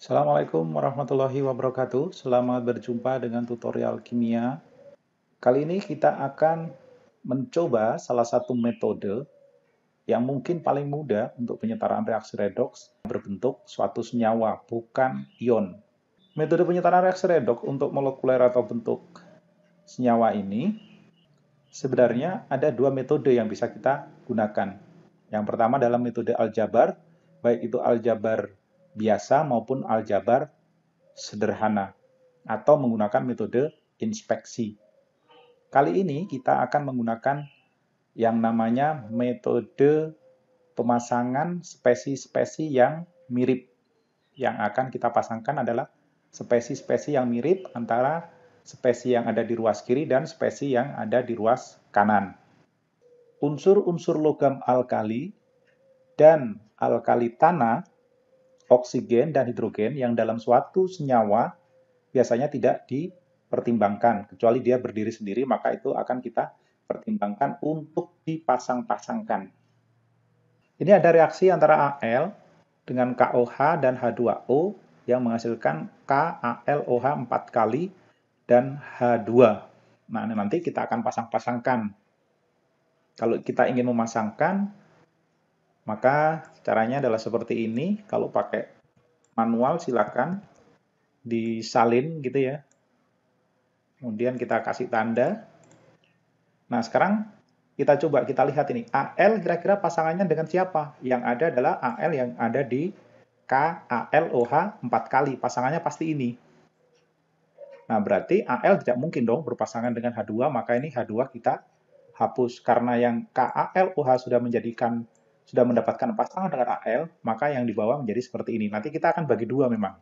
Assalamualaikum warahmatullahi wabarakatuh. Selamat berjumpa dengan tutorial kimia. Kali ini kita akan mencoba salah satu metode yang mungkin paling mudah untuk penyetaraan reaksi redoks berbentuk suatu senyawa, bukan ion. Metode penyetaraan reaksi redoks untuk molekuler atau bentuk senyawa ini sebenarnya ada dua metode yang bisa kita gunakan. Yang pertama dalam metode aljabar, baik itu aljabar biasa maupun aljabar sederhana atau menggunakan metode inspeksi. Kali ini kita akan menggunakan yang namanya metode pemasangan spesi-spesi yang mirip. Yang akan kita pasangkan adalah spesi-spesi yang mirip antara spesi yang ada di ruas kiri dan spesi yang ada di ruas kanan. Unsur-unsur logam alkali dan alkali tanah oksigen dan hidrogen yang dalam suatu senyawa biasanya tidak dipertimbangkan kecuali dia berdiri sendiri maka itu akan kita pertimbangkan untuk dipasang-pasangkan. Ini ada reaksi antara Al dengan KOH dan H2O yang menghasilkan KALOH 4 kali dan H2. Nah, nanti kita akan pasang-pasangkan. Kalau kita ingin memasangkan maka caranya adalah seperti ini, kalau pakai manual silakan disalin gitu ya. Kemudian kita kasih tanda. Nah, sekarang kita coba kita lihat ini AL kira-kira pasangannya dengan siapa? Yang ada adalah AL yang ada di KALOH 4 kali. Pasangannya pasti ini. Nah, berarti AL tidak mungkin dong berpasangan dengan H2, maka ini H2 kita hapus karena yang KALOH sudah menjadikan sudah mendapatkan pasangan dengan AL, maka yang di bawah menjadi seperti ini. Nanti kita akan bagi dua memang.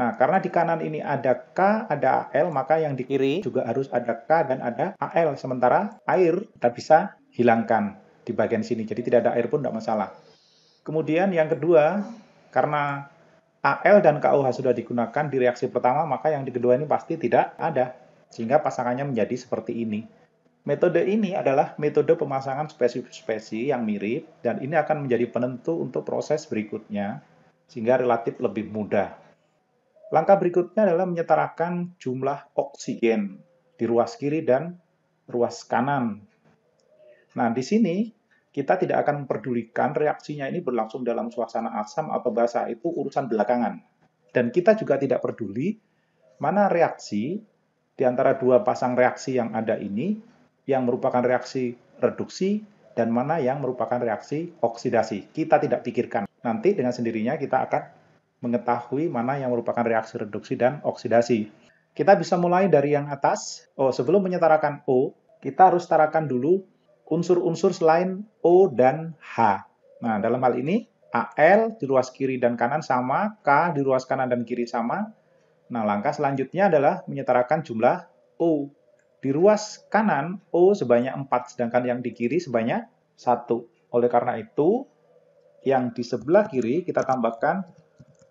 Nah, karena di kanan ini ada K, ada AL, maka yang di kiri juga harus ada K dan ada AL. Sementara air kita bisa hilangkan di bagian sini. Jadi tidak ada air pun tidak masalah. Kemudian yang kedua, karena AL dan KOH sudah digunakan di reaksi pertama, maka yang di kedua ini pasti tidak ada. Sehingga pasangannya menjadi seperti ini. Metode ini adalah metode pemasangan spesies-spesies yang mirip dan ini akan menjadi penentu untuk proses berikutnya sehingga relatif lebih mudah. Langkah berikutnya adalah menyetarakan jumlah oksigen di ruas kiri dan ruas kanan. Nah, di sini kita tidak akan memperdulikan reaksinya ini berlangsung dalam suasana asam atau basah itu urusan belakangan. Dan kita juga tidak peduli mana reaksi di antara dua pasang reaksi yang ada ini yang merupakan reaksi reduksi dan mana yang merupakan reaksi oksidasi. Kita tidak pikirkan. Nanti dengan sendirinya kita akan mengetahui mana yang merupakan reaksi reduksi dan oksidasi. Kita bisa mulai dari yang atas. Oh, sebelum menyetarakan O, kita harus tarakan dulu unsur-unsur selain O dan H. Nah, dalam hal ini AL di ruas kiri dan kanan sama, K di ruas kanan dan kiri sama. Nah, langkah selanjutnya adalah menyetarakan jumlah O. Di ruas kanan O sebanyak 4, sedangkan yang di kiri sebanyak 1. Oleh karena itu, yang di sebelah kiri kita tambahkan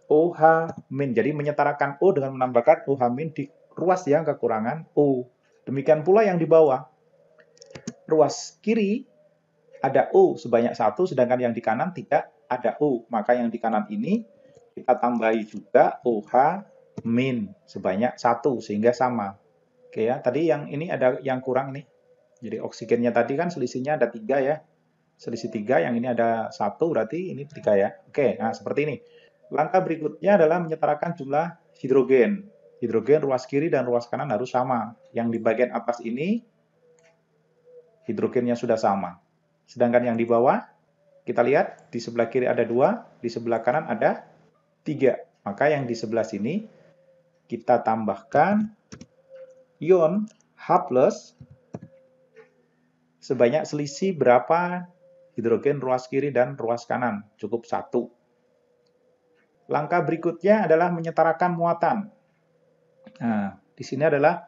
OH min. Jadi menyetarakan O dengan menambahkan OH min di ruas yang kekurangan O. Demikian pula yang di bawah. Ruas kiri ada O sebanyak 1, sedangkan yang di kanan tidak ada O. Maka yang di kanan ini kita tambahi juga OH min sebanyak 1, sehingga sama. Oke ya, tadi yang ini ada yang kurang nih. Jadi oksigennya tadi kan selisihnya ada tiga ya. Selisih tiga, yang ini ada satu berarti ini tiga ya. Oke, nah seperti ini. Langkah berikutnya adalah menyetarakan jumlah hidrogen. Hidrogen ruas kiri dan ruas kanan harus sama. Yang di bagian atas ini, hidrogennya sudah sama. Sedangkan yang di bawah, kita lihat di sebelah kiri ada dua, di sebelah kanan ada tiga. Maka yang di sebelah sini, kita tambahkan ion H+, sebanyak selisih berapa hidrogen ruas kiri dan ruas kanan, cukup satu. Langkah berikutnya adalah menyetarakan muatan. Nah, di sini adalah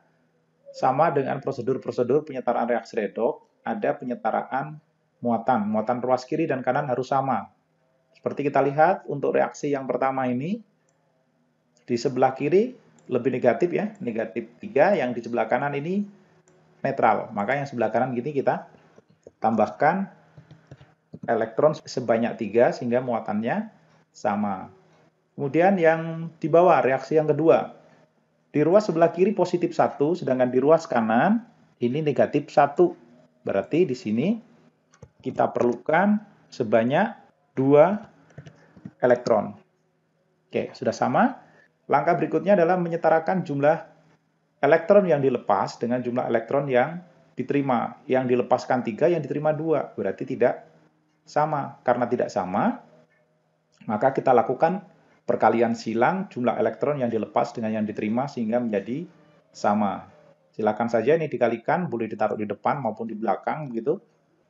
sama dengan prosedur-prosedur penyetaraan reaksi redox, ada penyetaraan muatan. Muatan ruas kiri dan kanan harus sama. Seperti kita lihat untuk reaksi yang pertama ini, di sebelah kiri lebih negatif ya, negatif 3, yang di sebelah kanan ini netral. Maka yang sebelah kanan gini kita tambahkan elektron sebanyak 3 sehingga muatannya sama. Kemudian yang di bawah, reaksi yang kedua. Di ruas sebelah kiri positif 1, sedangkan di ruas kanan ini negatif 1. Berarti di sini kita perlukan sebanyak 2 elektron. Oke, sudah sama? Langkah berikutnya adalah menyetarakan jumlah elektron yang dilepas dengan jumlah elektron yang diterima. Yang dilepaskan 3, yang diterima 2. Berarti tidak sama. Karena tidak sama, maka kita lakukan perkalian silang jumlah elektron yang dilepas dengan yang diterima sehingga menjadi sama. Silakan saja ini dikalikan, boleh ditaruh di depan maupun di belakang begitu.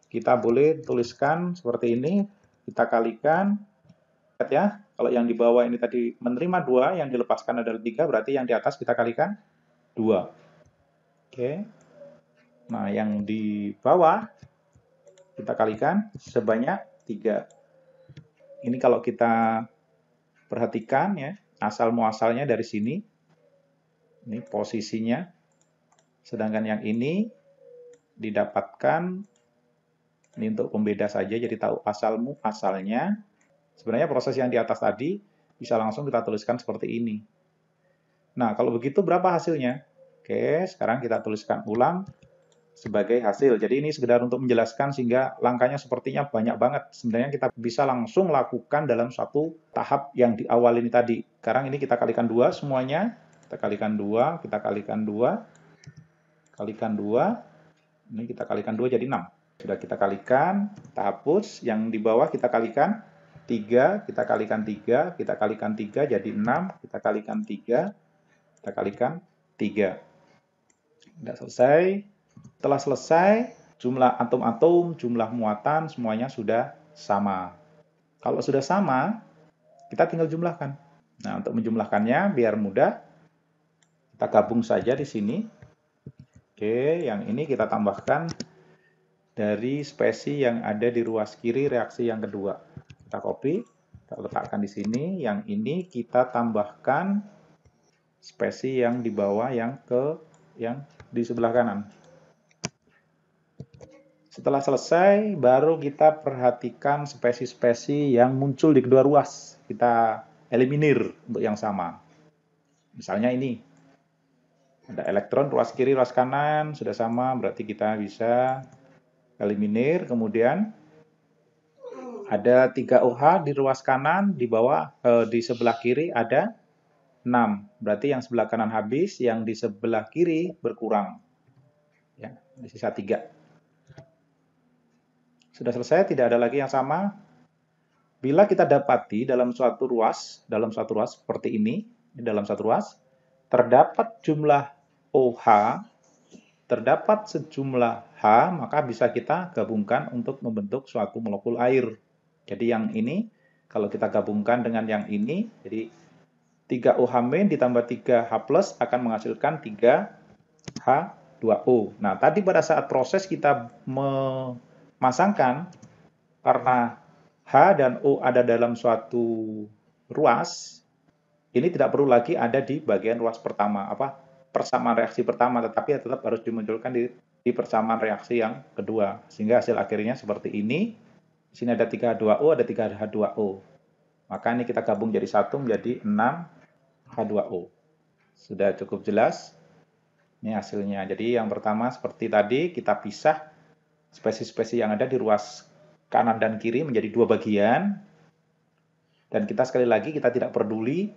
Kita boleh tuliskan seperti ini, kita kalikan, lihat ya, kalau yang di bawah ini tadi menerima dua, yang dilepaskan adalah tiga, berarti yang di atas kita kalikan dua. Oke. Nah, yang di bawah kita kalikan sebanyak tiga. Ini kalau kita perhatikan ya, asal muasalnya dari sini. Ini posisinya. Sedangkan yang ini didapatkan ini untuk pembeda saja jadi tahu asalmu asalnya. Sebenarnya proses yang di atas tadi bisa langsung kita tuliskan seperti ini. Nah, kalau begitu berapa hasilnya? Oke, sekarang kita tuliskan ulang sebagai hasil. Jadi ini sekedar untuk menjelaskan sehingga langkahnya sepertinya banyak banget. Sebenarnya kita bisa langsung lakukan dalam satu tahap yang di awal ini tadi. Sekarang ini kita kalikan dua semuanya. Kita kalikan dua, kita kalikan dua, kalikan dua. Ini kita kalikan dua jadi enam. Sudah kita kalikan, kita hapus. Yang di bawah kita kalikan 3, kita kalikan 3, kita kalikan 3 jadi 6, kita kalikan 3, kita kalikan 3. Tidak selesai. Setelah selesai, jumlah atom-atom, jumlah muatan, semuanya sudah sama. Kalau sudah sama, kita tinggal jumlahkan. Nah, untuk menjumlahkannya biar mudah, kita gabung saja di sini. Oke, yang ini kita tambahkan dari spesi yang ada di ruas kiri reaksi yang kedua kita copy, kita letakkan di sini. Yang ini kita tambahkan spesi yang di bawah yang ke yang di sebelah kanan. Setelah selesai, baru kita perhatikan spesi-spesi yang muncul di kedua ruas. Kita eliminir untuk yang sama. Misalnya ini. Ada elektron ruas kiri, ruas kanan, sudah sama, berarti kita bisa eliminir. Kemudian ada 3 OH di ruas kanan, di bawah eh, di sebelah kiri ada 6. Berarti yang sebelah kanan habis, yang di sebelah kiri berkurang. Ya, sisa 3. Sudah selesai, tidak ada lagi yang sama. Bila kita dapati dalam suatu ruas, dalam suatu ruas seperti ini, dalam satu ruas, terdapat jumlah OH, terdapat sejumlah H, maka bisa kita gabungkan untuk membentuk suatu molekul air. Jadi yang ini kalau kita gabungkan dengan yang ini, jadi 3 oh ditambah 3H akan menghasilkan 3H2O. Nah, tadi pada saat proses kita memasangkan, karena H dan O ada dalam suatu ruas, ini tidak perlu lagi ada di bagian ruas pertama, apa persamaan reaksi pertama, tetapi tetap harus dimunculkan di, di persamaan reaksi yang kedua. Sehingga hasil akhirnya seperti ini, sini ada 3H2O, ada 3H2O. Maka ini kita gabung jadi satu menjadi 6H2O. Sudah cukup jelas? Ini hasilnya. Jadi yang pertama seperti tadi kita pisah spesies-spesies yang ada di ruas kanan dan kiri menjadi dua bagian. Dan kita sekali lagi kita tidak peduli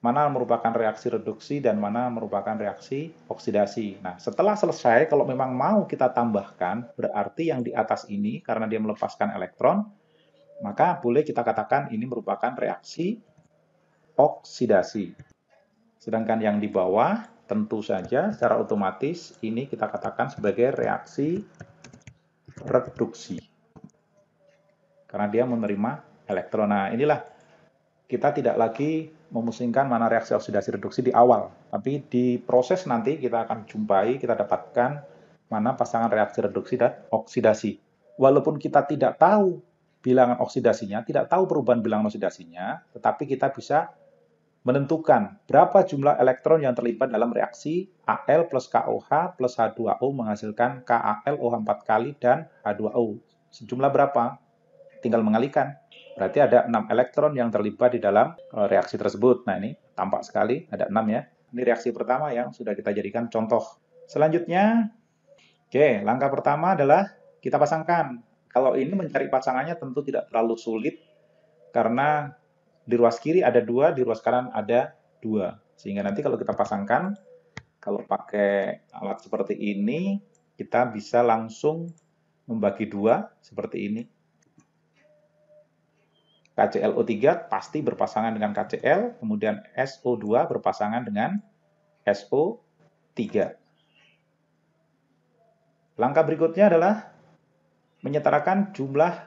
mana merupakan reaksi reduksi dan mana merupakan reaksi oksidasi. Nah, setelah selesai, kalau memang mau kita tambahkan, berarti yang di atas ini karena dia melepaskan elektron, maka boleh kita katakan ini merupakan reaksi oksidasi. Sedangkan yang di bawah, tentu saja secara otomatis ini kita katakan sebagai reaksi reduksi. Karena dia menerima elektron. Nah, inilah kita tidak lagi memusingkan mana reaksi oksidasi reduksi di awal. Tapi di proses nanti kita akan jumpai, kita dapatkan mana pasangan reaksi reduksi dan oksidasi. Walaupun kita tidak tahu bilangan oksidasinya, tidak tahu perubahan bilangan oksidasinya, tetapi kita bisa menentukan berapa jumlah elektron yang terlibat dalam reaksi Al plus KOH plus H2O menghasilkan KAL 4 kali dan H2O. Sejumlah berapa? Tinggal mengalikan. Berarti ada enam elektron yang terlibat di dalam eh, reaksi tersebut. Nah ini tampak sekali ada enam ya. Ini reaksi pertama yang sudah kita jadikan contoh. Selanjutnya, oke langkah pertama adalah kita pasangkan. Kalau ini mencari pasangannya tentu tidak terlalu sulit karena di ruas kiri ada dua, di ruas kanan ada dua. Sehingga nanti kalau kita pasangkan, kalau pakai alat seperti ini, kita bisa langsung membagi dua seperti ini. KClO3 pasti berpasangan dengan KCl, kemudian SO2 berpasangan dengan SO3. Langkah berikutnya adalah menyetarakan jumlah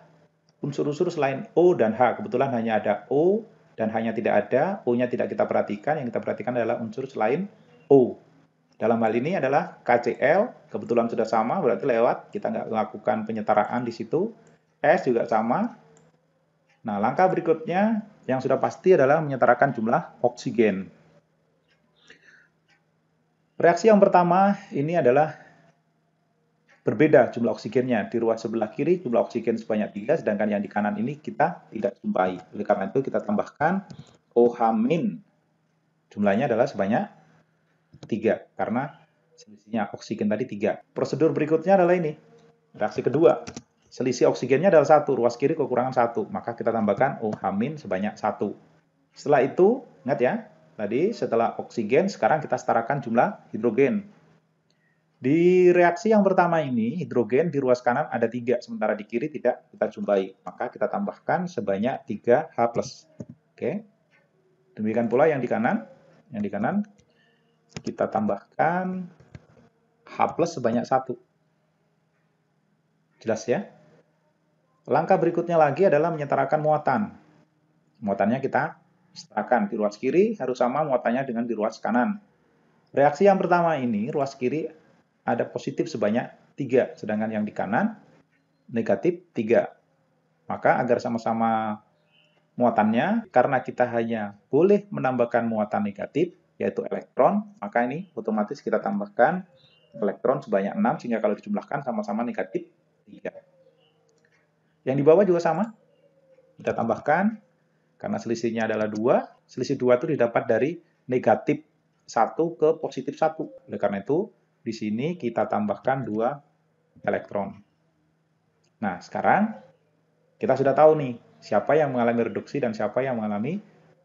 unsur-unsur selain O dan H. Kebetulan hanya ada O dan hanya tidak ada, O-nya tidak kita perhatikan, yang kita perhatikan adalah unsur selain O. Dalam hal ini adalah KCl, kebetulan sudah sama, berarti lewat, kita nggak melakukan penyetaraan di situ. S juga sama, Nah, langkah berikutnya yang sudah pasti adalah menyetarakan jumlah oksigen. Reaksi yang pertama ini adalah berbeda jumlah oksigennya. Di ruas sebelah kiri jumlah oksigen sebanyak 3, sedangkan yang di kanan ini kita tidak jumpai. Oleh karena itu kita tambahkan OH- jumlahnya adalah sebanyak 3, karena selisihnya oksigen tadi 3. Prosedur berikutnya adalah ini, reaksi kedua. Selisih oksigennya adalah satu, ruas kiri kekurangan satu, maka kita tambahkan OH- sebanyak satu. Setelah itu, ingat ya, tadi setelah oksigen, sekarang kita setarakan jumlah hidrogen. Di reaksi yang pertama ini, hidrogen di ruas kanan ada tiga sementara di kiri tidak kita jumpai. Maka kita tambahkan sebanyak 3H+. Oke. Demikian pula yang di kanan. Yang di kanan kita tambahkan H plus sebanyak satu Jelas ya? Langkah berikutnya lagi adalah menyetarakan muatan. Muatannya kita setarakan di ruas kiri harus sama muatannya dengan di ruas kanan. Reaksi yang pertama ini, ruas kiri ada positif sebanyak 3, sedangkan yang di kanan negatif 3. Maka agar sama-sama muatannya, karena kita hanya boleh menambahkan muatan negatif, yaitu elektron, maka ini otomatis kita tambahkan elektron sebanyak 6, sehingga kalau dijumlahkan sama-sama negatif 3. Yang di bawah juga sama. Kita tambahkan, karena selisihnya adalah 2, selisih 2 itu didapat dari negatif 1 ke positif 1. Oleh karena itu, di sini kita tambahkan 2 elektron. Nah, sekarang kita sudah tahu nih, siapa yang mengalami reduksi dan siapa yang mengalami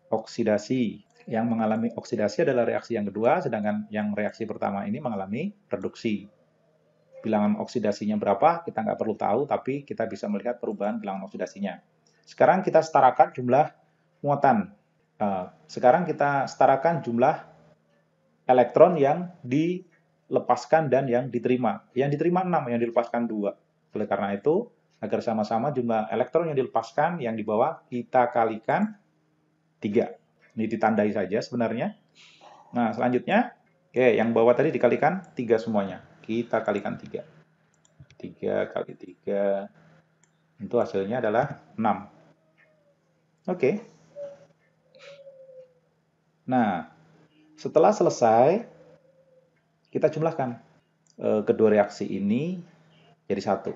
oksidasi. Yang mengalami oksidasi adalah reaksi yang kedua, sedangkan yang reaksi pertama ini mengalami reduksi bilangan oksidasinya berapa, kita nggak perlu tahu, tapi kita bisa melihat perubahan bilangan oksidasinya. Sekarang kita setarakan jumlah muatan. Eh, sekarang kita setarakan jumlah elektron yang dilepaskan dan yang diterima. Yang diterima 6, yang dilepaskan 2. Oleh karena itu, agar sama-sama jumlah elektron yang dilepaskan, yang dibawa kita kalikan 3. Ini ditandai saja sebenarnya. Nah, selanjutnya, oke, yang bawah tadi dikalikan 3 semuanya kita kalikan 3. 3 kali 3 itu hasilnya adalah 6. Oke. Okay. Nah, setelah selesai kita jumlahkan e, kedua reaksi ini jadi satu.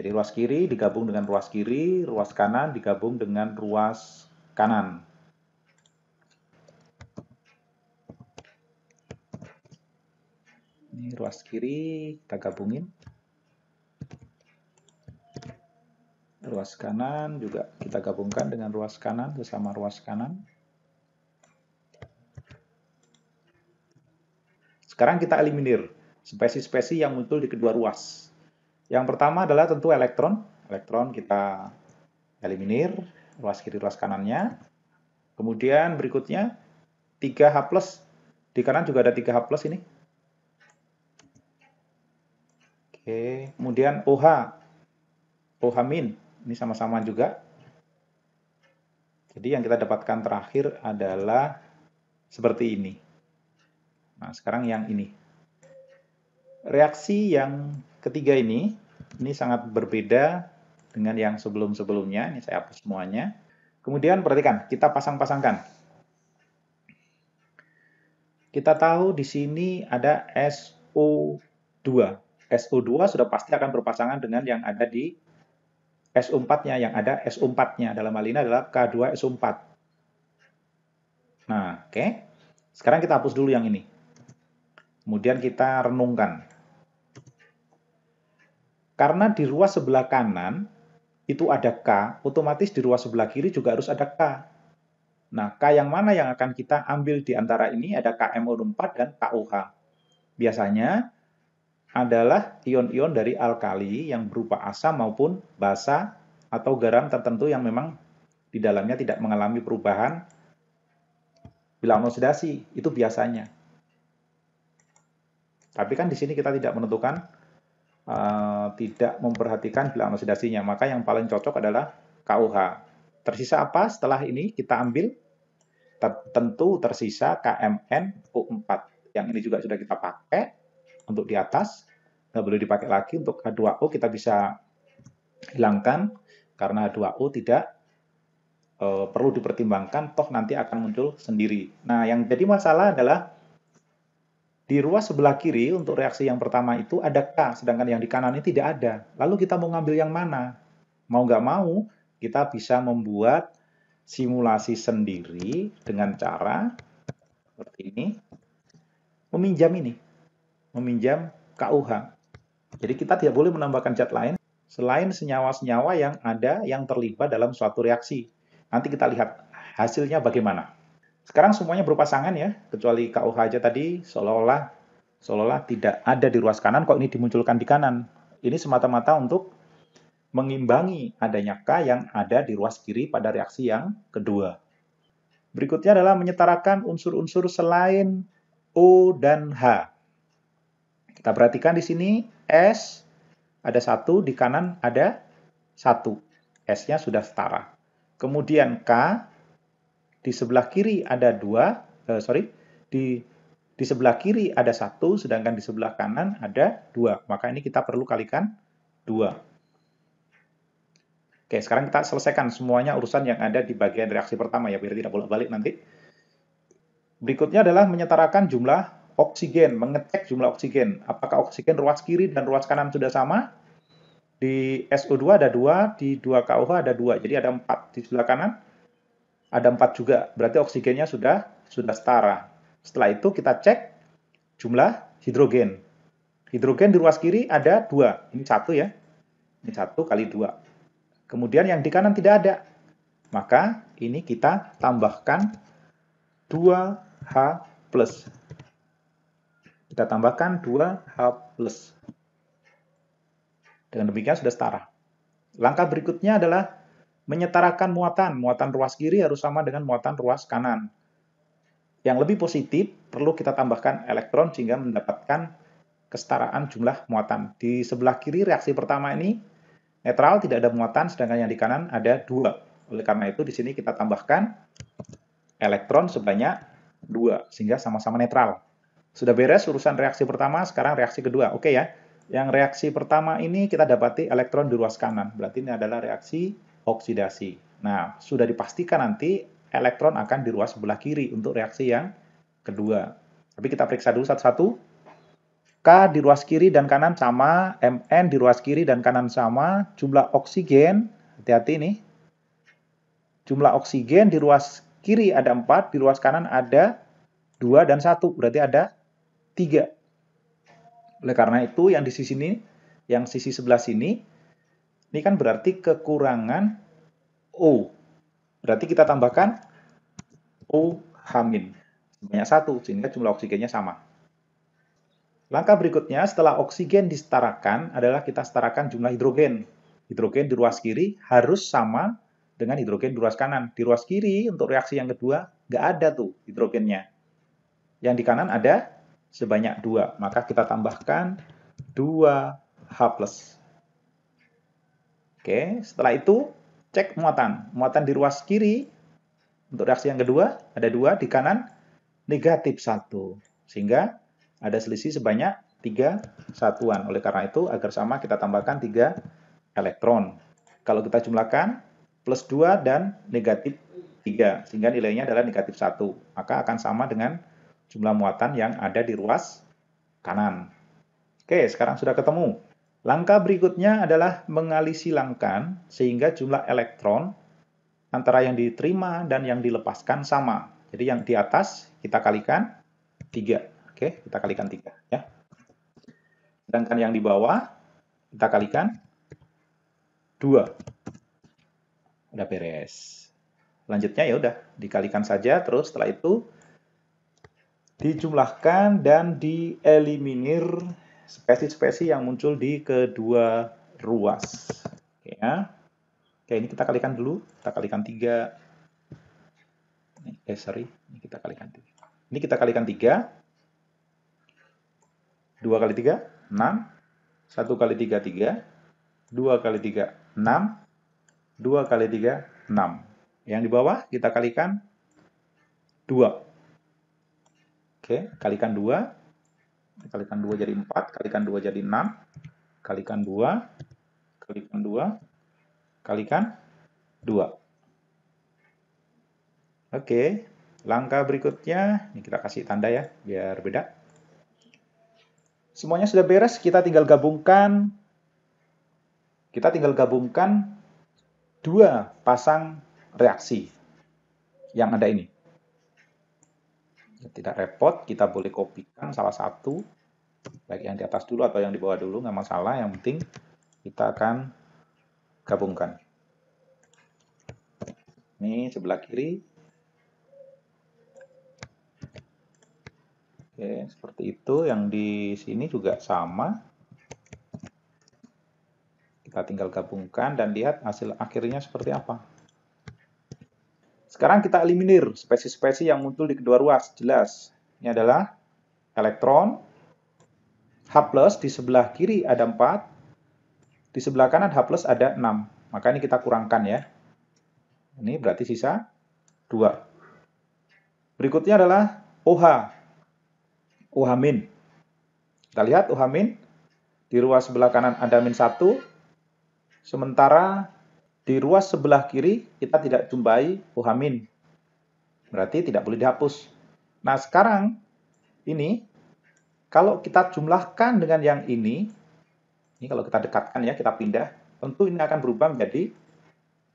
Jadi ruas kiri digabung dengan ruas kiri, ruas kanan digabung dengan ruas kanan. Ini ruas kiri kita gabungin. Ruas kanan juga kita gabungkan dengan ruas kanan sesama ruas kanan. Sekarang kita eliminir spesi-spesi yang muncul di kedua ruas. Yang pertama adalah tentu elektron. Elektron kita eliminir ruas kiri ruas kanannya. Kemudian berikutnya 3H+. plus Di kanan juga ada 3H+, plus ini. Oke, kemudian OH. OH min, ini sama-sama juga. Jadi yang kita dapatkan terakhir adalah seperti ini. Nah, sekarang yang ini. Reaksi yang ketiga ini, ini sangat berbeda dengan yang sebelum-sebelumnya. Ini saya hapus semuanya. Kemudian perhatikan, kita pasang-pasangkan. Kita tahu di sini ada SO2. SU2 sudah pasti akan berpasangan dengan yang ada di SU4-nya, yang ada SU4-nya. Dalam hal ini adalah K2SU4. Nah, oke. Okay. Sekarang kita hapus dulu yang ini. Kemudian kita renungkan. Karena di ruas sebelah kanan itu ada K, otomatis di ruas sebelah kiri juga harus ada K. Nah, K yang mana yang akan kita ambil di antara ini ada KMO4 dan KUH. Biasanya adalah ion-ion dari alkali yang berupa asam maupun basa atau garam tertentu yang memang di dalamnya tidak mengalami perubahan bila oksidasi itu biasanya. Tapi kan di sini kita tidak menentukan uh, tidak memperhatikan bila oksidasinya, maka yang paling cocok adalah KUH. Tersisa apa setelah ini kita ambil? Tentu tersisa kmno 4 Yang ini juga sudah kita pakai untuk di atas, nggak boleh dipakai lagi untuk H2O kita bisa hilangkan karena H2O tidak e, perlu dipertimbangkan, toh nanti akan muncul sendiri. Nah, yang jadi masalah adalah di ruas sebelah kiri untuk reaksi yang pertama itu ada K, sedangkan yang di kanan ini tidak ada. Lalu kita mau ngambil yang mana? Mau nggak mau, kita bisa membuat simulasi sendiri dengan cara seperti ini, meminjam ini meminjam KUH. Jadi kita tidak boleh menambahkan zat lain selain senyawa-senyawa yang ada yang terlibat dalam suatu reaksi. Nanti kita lihat hasilnya bagaimana. Sekarang semuanya berpasangan ya, kecuali KUH aja tadi seolah-olah seolah-olah tidak ada di ruas kanan kok ini dimunculkan di kanan. Ini semata-mata untuk mengimbangi adanya K yang ada di ruas kiri pada reaksi yang kedua. Berikutnya adalah menyetarakan unsur-unsur selain O dan H. Kita perhatikan di sini S ada satu, di kanan ada satu. S-nya sudah setara. Kemudian K di sebelah kiri ada dua, eh, sorry, di di sebelah kiri ada satu, sedangkan di sebelah kanan ada dua. Maka ini kita perlu kalikan dua. Oke, sekarang kita selesaikan semuanya urusan yang ada di bagian reaksi pertama ya, biar tidak bolak-balik nanti. Berikutnya adalah menyetarakan jumlah oksigen, mengecek jumlah oksigen. Apakah oksigen ruas kiri dan ruas kanan sudah sama? Di SO2 ada 2, di 2 KOH ada 2. Jadi ada 4 di sebelah kanan. Ada 4 juga. Berarti oksigennya sudah sudah setara. Setelah itu kita cek jumlah hidrogen. Hidrogen di ruas kiri ada 2. Ini satu ya. Ini satu kali 2. Kemudian yang di kanan tidak ada. Maka ini kita tambahkan 2H plus kita tambahkan 2H+. Dengan demikian sudah setara. Langkah berikutnya adalah menyetarakan muatan. Muatan ruas kiri harus sama dengan muatan ruas kanan. Yang lebih positif, perlu kita tambahkan elektron sehingga mendapatkan kesetaraan jumlah muatan. Di sebelah kiri reaksi pertama ini netral, tidak ada muatan, sedangkan yang di kanan ada 2. Oleh karena itu, di sini kita tambahkan elektron sebanyak 2, sehingga sama-sama netral. Sudah beres urusan reaksi pertama, sekarang reaksi kedua. Oke ya, yang reaksi pertama ini kita dapati elektron di ruas kanan. Berarti ini adalah reaksi oksidasi. Nah, sudah dipastikan nanti elektron akan di ruas sebelah kiri untuk reaksi yang kedua. Tapi kita periksa dulu satu-satu. K di ruas kiri dan kanan sama, Mn di ruas kiri dan kanan sama, jumlah oksigen, hati-hati nih, jumlah oksigen di ruas kiri ada 4, di ruas kanan ada 2 dan 1, berarti ada tiga. Oleh karena itu yang di sisi ini, yang sisi sebelah sini, ini kan berarti kekurangan O. Berarti kita tambahkan O hamin sebanyak satu, sehingga jumlah oksigennya sama. Langkah berikutnya setelah oksigen disetarakan adalah kita setarakan jumlah hidrogen. Hidrogen di ruas kiri harus sama dengan hidrogen di ruas kanan. Di ruas kiri untuk reaksi yang kedua nggak ada tuh hidrogennya. Yang di kanan ada sebanyak 2. Maka kita tambahkan 2H+. Oke, setelah itu cek muatan. Muatan di ruas kiri untuk reaksi yang kedua ada 2, di kanan negatif 1. Sehingga ada selisih sebanyak 3 satuan. Oleh karena itu, agar sama kita tambahkan 3 elektron. Kalau kita jumlahkan, plus 2 dan negatif 3. Sehingga nilainya adalah negatif 1. Maka akan sama dengan jumlah muatan yang ada di ruas kanan. Oke, sekarang sudah ketemu. Langkah berikutnya adalah mengalisilangkan sehingga jumlah elektron antara yang diterima dan yang dilepaskan sama. Jadi yang di atas kita kalikan 3. Oke, kita kalikan 3 ya. Sedangkan yang di bawah kita kalikan 2. Udah beres. Lanjutnya ya udah dikalikan saja terus setelah itu dijumlahkan dan dieliminir spesies-spesies yang muncul di kedua ruas. Oke ya. Oke, ini kita kalikan dulu. Kita kalikan tiga Eh, sorry. Ini kita kalikan tiga Ini kita kalikan 3. 2 kali tiga enam satu kali tiga tiga dua kali tiga enam dua kali tiga enam Yang di bawah kita kalikan dua Oke, kalikan 2. Kalikan 2 jadi 4, kalikan 2 jadi 6. Kalikan 2, kalikan 2, kalikan 2. Oke, langkah berikutnya, ini kita kasih tanda ya, biar beda. Semuanya sudah beres, kita tinggal gabungkan kita tinggal gabungkan dua pasang reaksi yang ada ini tidak repot, kita boleh kopikan salah satu, baik yang di atas dulu atau yang di bawah dulu, nggak masalah, yang penting kita akan gabungkan. Ini sebelah kiri. Oke, seperti itu. Yang di sini juga sama. Kita tinggal gabungkan dan lihat hasil akhirnya seperti apa. Sekarang kita eliminir spesies-spesies yang muncul di kedua ruas, jelas. Ini adalah elektron. H plus di sebelah kiri ada 4, di sebelah kanan H plus ada 6. Maka ini kita kurangkan ya. Ini berarti sisa 2. Berikutnya adalah OH. OH min. Kita lihat OH min. Di ruas sebelah kanan ada min 1. Sementara di ruas sebelah kiri kita tidak jumpai uhamin. Berarti tidak boleh dihapus. Nah, sekarang ini kalau kita jumlahkan dengan yang ini, ini kalau kita dekatkan ya, kita pindah, tentu ini akan berubah menjadi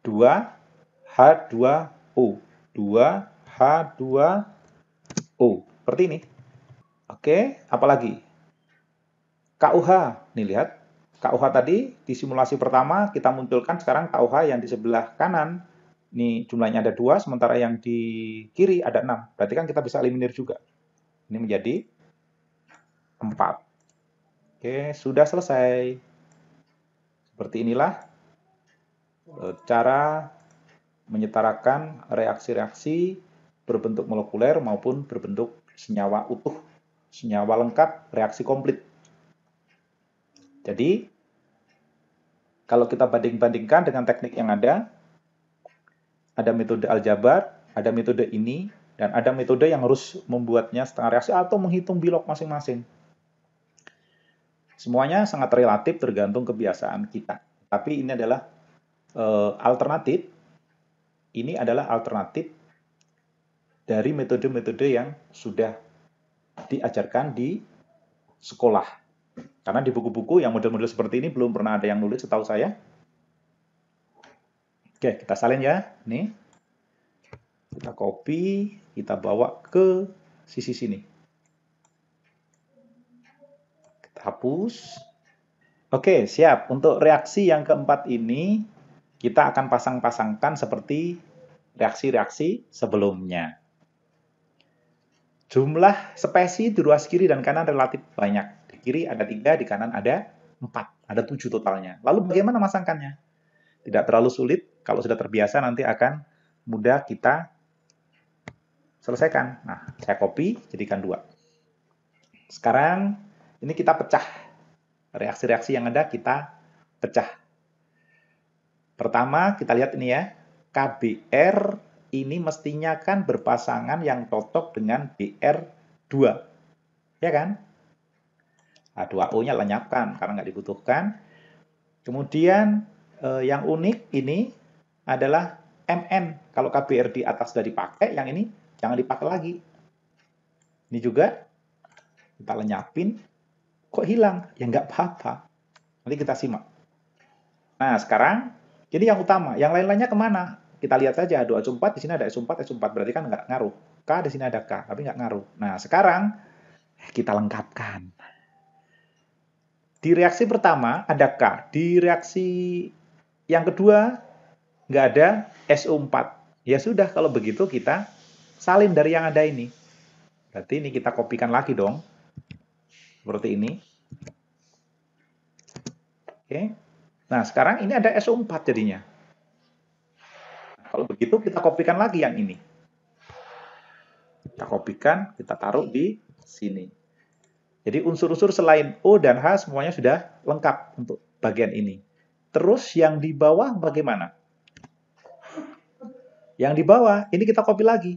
2H2O. 2H2O. Seperti ini. Oke, apalagi? KUH. Nih lihat, KUH tadi di simulasi pertama kita munculkan sekarang KUH yang di sebelah kanan. Ini jumlahnya ada dua, sementara yang di kiri ada enam. Berarti kan kita bisa eliminir juga. Ini menjadi empat. Oke, sudah selesai. Seperti inilah e, cara menyetarakan reaksi-reaksi berbentuk molekuler maupun berbentuk senyawa utuh, senyawa lengkap, reaksi komplit. Jadi, kalau kita banding-bandingkan dengan teknik yang ada, ada metode aljabar, ada metode ini, dan ada metode yang harus membuatnya setengah reaksi atau menghitung bilok masing-masing. Semuanya sangat relatif tergantung kebiasaan kita. Tapi ini adalah e, alternatif. Ini adalah alternatif dari metode-metode yang sudah diajarkan di sekolah. Karena di buku-buku yang model-model seperti ini belum pernah ada yang nulis setahu saya. Oke, kita salin ya. Nih. Kita copy, kita bawa ke sisi sini. Kita hapus. Oke, siap. Untuk reaksi yang keempat ini, kita akan pasang-pasangkan seperti reaksi-reaksi sebelumnya. Jumlah spesies di ruas kiri dan kanan relatif banyak kiri ada tiga, di kanan ada empat, ada tujuh totalnya. Lalu bagaimana masangkannya? Tidak terlalu sulit, kalau sudah terbiasa nanti akan mudah kita selesaikan. Nah, saya copy, jadikan dua. Sekarang ini kita pecah. Reaksi-reaksi yang ada kita pecah. Pertama, kita lihat ini ya. KBR ini mestinya kan berpasangan yang cocok dengan BR2. Ya kan? H2O-nya lenyapkan karena nggak dibutuhkan. Kemudian eh, yang unik ini adalah MN. Kalau KBR di atas sudah dipakai, yang ini jangan dipakai lagi. Ini juga kita lenyapin, kok hilang? Ya nggak apa-apa. Nanti kita simak. Nah, sekarang jadi yang utama. Yang lain-lainnya kemana? Kita lihat saja, 2S4, di sini ada S4, S4. Berarti kan nggak ngaruh. K di sini ada K, tapi nggak ngaruh. Nah, sekarang kita lengkapkan. Di reaksi pertama ada K, di reaksi yang kedua nggak ada SO4. Ya sudah kalau begitu kita salin dari yang ada ini. Berarti ini kita kopikan lagi dong. Seperti ini. Oke. Nah, sekarang ini ada SO4 jadinya. Kalau begitu kita kopikan lagi yang ini. Kita kopikan, kita taruh di sini. Jadi unsur-unsur selain O dan H semuanya sudah lengkap untuk bagian ini. Terus yang di bawah bagaimana? Yang di bawah ini kita copy lagi.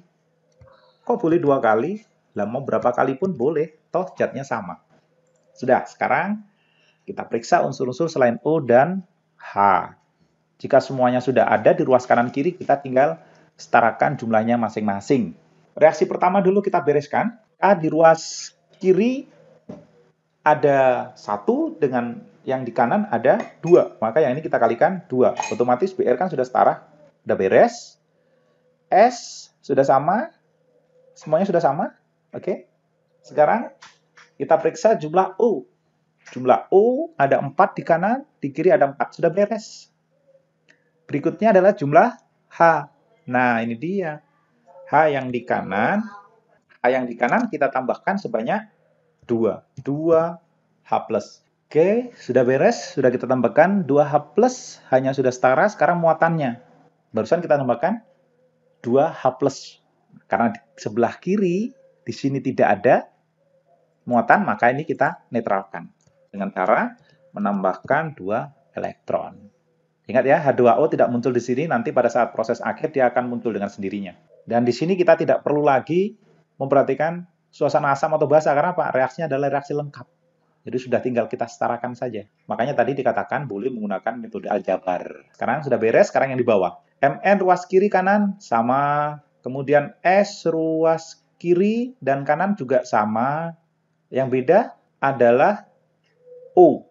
Kok boleh dua kali? Lama berapa kali pun boleh, toh catnya sama. Sudah, sekarang kita periksa unsur-unsur selain O dan H. Jika semuanya sudah ada di ruas kanan kiri, kita tinggal setarakan jumlahnya masing-masing. Reaksi pertama dulu kita bereskan. A di ruas kiri ada satu dengan yang di kanan ada dua. Maka yang ini kita kalikan dua. Otomatis BR kan sudah setara. sudah beres. S sudah sama. Semuanya sudah sama. Oke. Sekarang kita periksa jumlah u. Jumlah u ada empat di kanan, di kiri ada empat, Sudah beres. Berikutnya adalah jumlah H. Nah, ini dia. H yang di kanan. H yang di kanan kita tambahkan sebanyak 2. 2H+. Oke, sudah beres, sudah kita tambahkan 2H+, hanya sudah setara, sekarang muatannya. Barusan kita tambahkan 2H+. Karena di sebelah kiri, di sini tidak ada muatan, maka ini kita netralkan. Dengan cara menambahkan 2 elektron. Ingat ya, H2O tidak muncul di sini, nanti pada saat proses akhir dia akan muncul dengan sendirinya. Dan di sini kita tidak perlu lagi memperhatikan suasana asam atau basa karena apa? Reaksinya adalah reaksi lengkap. Jadi sudah tinggal kita setarakan saja. Makanya tadi dikatakan boleh menggunakan metode aljabar. Sekarang sudah beres, sekarang yang di bawah. MN ruas kiri kanan sama, kemudian S ruas kiri dan kanan juga sama. Yang beda adalah O.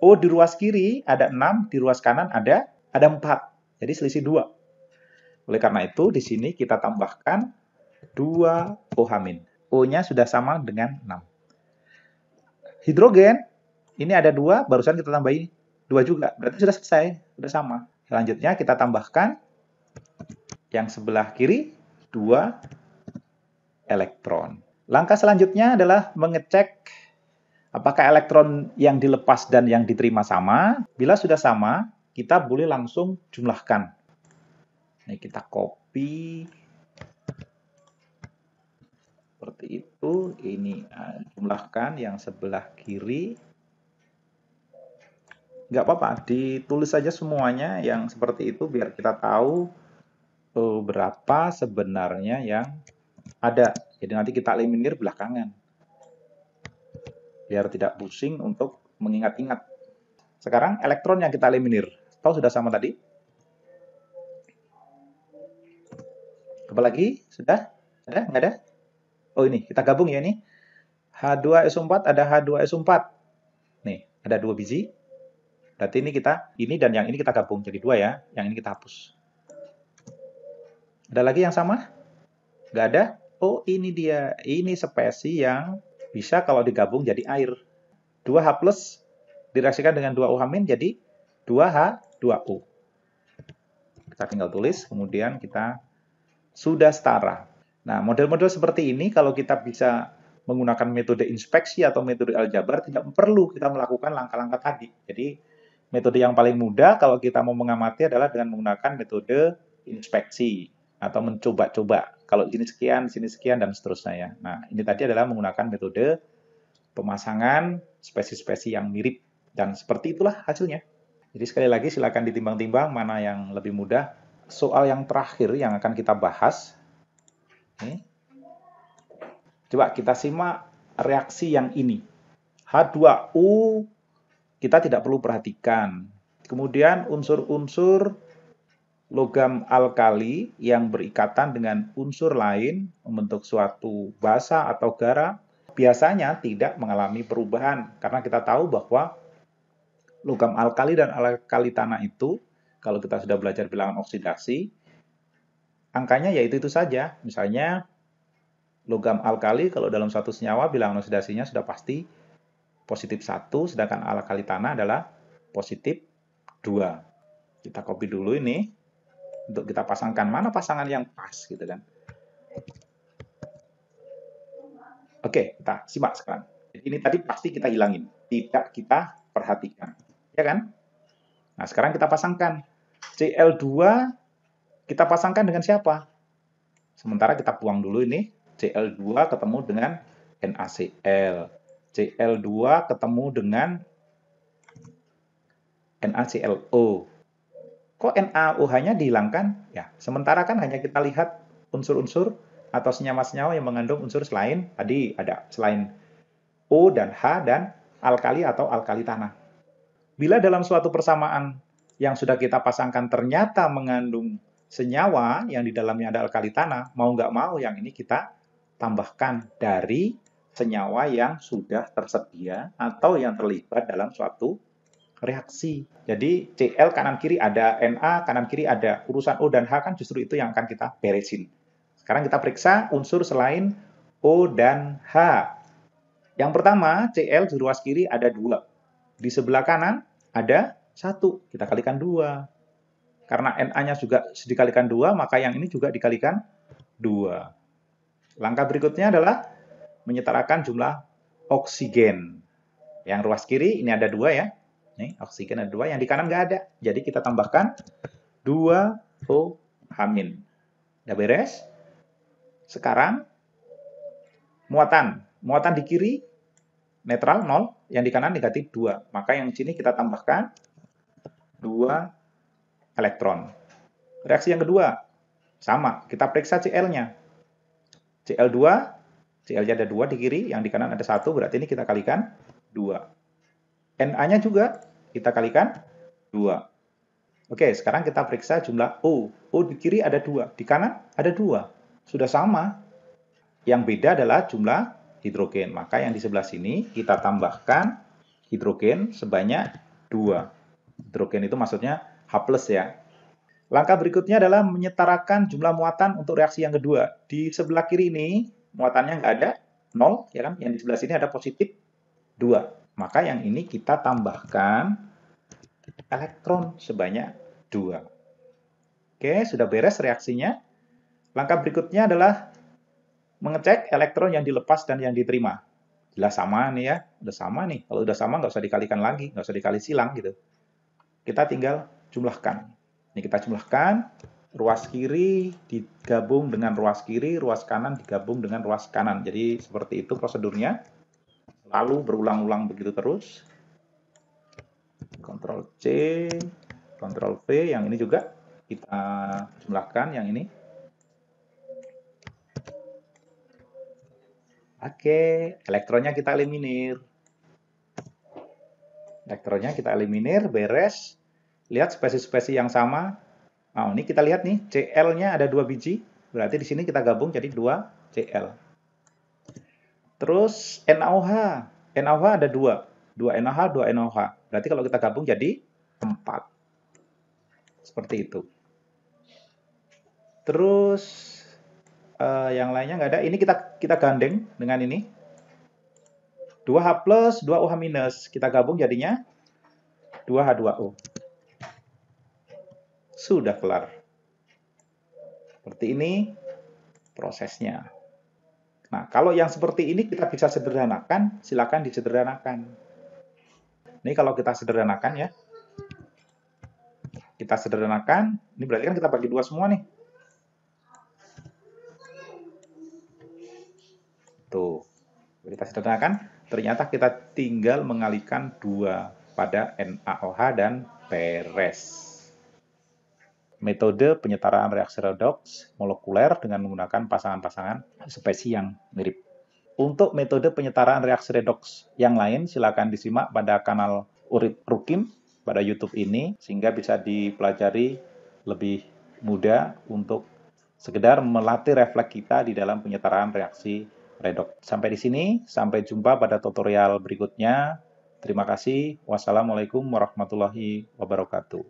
O di ruas kiri ada 6, di ruas kanan ada ada 4. Jadi selisih 2. Oleh karena itu di sini kita tambahkan 2 OH-. O-nya sudah sama dengan 6. Hidrogen, ini ada dua, barusan kita tambahin dua juga. Berarti sudah selesai, sudah sama. Selanjutnya kita tambahkan yang sebelah kiri, dua elektron. Langkah selanjutnya adalah mengecek apakah elektron yang dilepas dan yang diterima sama. Bila sudah sama, kita boleh langsung jumlahkan. Ini kita copy seperti itu. Ini eh, jumlahkan yang sebelah kiri. Nggak apa-apa, ditulis saja semuanya yang seperti itu biar kita tahu eh, berapa sebenarnya yang ada. Jadi nanti kita eliminir belakangan. Biar tidak pusing untuk mengingat-ingat. Sekarang elektron yang kita eliminir. Tahu sudah sama tadi? Apalagi? Sudah? Ada? Nggak ada? Oh ini, kita gabung ya ini. H2SO4 ada H2SO4. Nih, ada dua biji. Berarti ini kita, ini dan yang ini kita gabung jadi dua ya. Yang ini kita hapus. Ada lagi yang sama? Nggak ada? Oh ini dia, ini spesi yang bisa kalau digabung jadi air. 2H plus direaksikan dengan 2OH jadi 2H2O. Kita tinggal tulis, kemudian kita sudah setara. Nah, model-model seperti ini kalau kita bisa menggunakan metode inspeksi atau metode aljabar tidak perlu kita melakukan langkah-langkah tadi. Jadi metode yang paling mudah kalau kita mau mengamati adalah dengan menggunakan metode inspeksi atau mencoba-coba. Kalau sini sekian, sini sekian dan seterusnya ya. Nah, ini tadi adalah menggunakan metode pemasangan spesies-spesies yang mirip dan seperti itulah hasilnya. Jadi sekali lagi silakan ditimbang-timbang mana yang lebih mudah. Soal yang terakhir yang akan kita bahas Hmm? Coba kita simak reaksi yang ini. H2U kita tidak perlu perhatikan. Kemudian unsur-unsur logam alkali yang berikatan dengan unsur lain membentuk suatu basa atau garam biasanya tidak mengalami perubahan karena kita tahu bahwa logam alkali dan alkali tanah itu kalau kita sudah belajar bilangan oksidasi angkanya yaitu itu-itu saja. Misalnya logam alkali kalau dalam satu senyawa bilangan oksidasinya sudah pasti positif 1, sedangkan alkali tanah adalah positif 2. Kita copy dulu ini untuk kita pasangkan mana pasangan yang pas gitu kan. Oke, kita simak sekarang. Jadi ini tadi pasti kita hilangin, tidak kita perhatikan. Ya kan? Nah, sekarang kita pasangkan. Cl2 kita pasangkan dengan siapa? Sementara kita buang dulu ini, Cl2 ketemu dengan NaCl. Cl2 ketemu dengan NaClO. Kok NaOH-nya dihilangkan? Ya, sementara kan hanya kita lihat unsur-unsur atau senyawa-senyawa yang mengandung unsur selain tadi ada selain O dan H dan alkali atau alkali tanah. Bila dalam suatu persamaan yang sudah kita pasangkan ternyata mengandung senyawa yang di dalamnya ada alkali tanah, mau nggak mau yang ini kita tambahkan dari senyawa yang sudah tersedia atau yang terlibat dalam suatu reaksi. Jadi Cl kanan kiri ada, Na kanan kiri ada. Urusan O dan H kan justru itu yang akan kita beresin. Sekarang kita periksa unsur selain O dan H. Yang pertama, Cl di ruas kiri ada dua. Di sebelah kanan ada satu. Kita kalikan dua. Karena NA-nya juga dikalikan 2, maka yang ini juga dikalikan 2. Langkah berikutnya adalah menyetarakan jumlah oksigen. Yang ruas kiri ini ada dua ya. Nih, oksigen ada dua. Yang di kanan nggak ada. Jadi kita tambahkan 2O hamin. Udah beres? Sekarang muatan. Muatan di kiri netral 0, yang di kanan negatif 2. Maka yang sini kita tambahkan 2 elektron. Reaksi yang kedua, sama, kita periksa Cl-nya. Cl2, Cl-nya ada 2 di kiri, yang di kanan ada 1, berarti ini kita kalikan 2. Na-nya juga kita kalikan 2. Oke, sekarang kita periksa jumlah O. O di kiri ada 2, di kanan ada 2. Sudah sama. Yang beda adalah jumlah hidrogen. Maka yang di sebelah sini kita tambahkan hidrogen sebanyak 2. Hidrogen itu maksudnya plus ya. Langkah berikutnya adalah menyetarakan jumlah muatan untuk reaksi yang kedua. Di sebelah kiri ini muatannya nggak ada, 0, ya kan? Yang di sebelah sini ada positif 2. Maka yang ini kita tambahkan elektron sebanyak 2. Oke, sudah beres reaksinya. Langkah berikutnya adalah mengecek elektron yang dilepas dan yang diterima. Jelas sama nih ya, udah sama nih. Kalau udah sama nggak usah dikalikan lagi, nggak usah dikali silang gitu. Kita tinggal jumlahkan. Ini kita jumlahkan, ruas kiri digabung dengan ruas kiri, ruas kanan digabung dengan ruas kanan. Jadi seperti itu prosedurnya. Lalu berulang-ulang begitu terus. Ctrl C, Ctrl V, yang ini juga kita jumlahkan, yang ini. Oke, elektronnya kita eliminir elektronnya kita eliminir, beres. Lihat spesies-spesies yang sama. Nah, ini kita lihat nih, CL-nya ada dua biji. Berarti di sini kita gabung jadi 2 CL. Terus NaOH. NaOH ada dua. 2 NaOH, 2 NaOH. Berarti kalau kita gabung jadi 4. Seperti itu. Terus uh, yang lainnya nggak ada. Ini kita kita gandeng dengan ini. 2H plus, 2OH minus. Kita gabung jadinya 2H2O sudah kelar. Seperti ini prosesnya. Nah, kalau yang seperti ini kita bisa sederhanakan, silakan disederhanakan. Ini kalau kita sederhanakan ya. Kita sederhanakan, ini berarti kan kita bagi dua semua nih. Tuh, kita sederhanakan, ternyata kita tinggal mengalihkan dua pada NaOH dan peres metode penyetaraan reaksi redox molekuler dengan menggunakan pasangan-pasangan spesies yang mirip. Untuk metode penyetaraan reaksi redox yang lain, silakan disimak pada kanal Urip Rukim pada YouTube ini, sehingga bisa dipelajari lebih mudah untuk sekedar melatih refleks kita di dalam penyetaraan reaksi redox. Sampai di sini, sampai jumpa pada tutorial berikutnya. Terima kasih. Wassalamualaikum warahmatullahi wabarakatuh.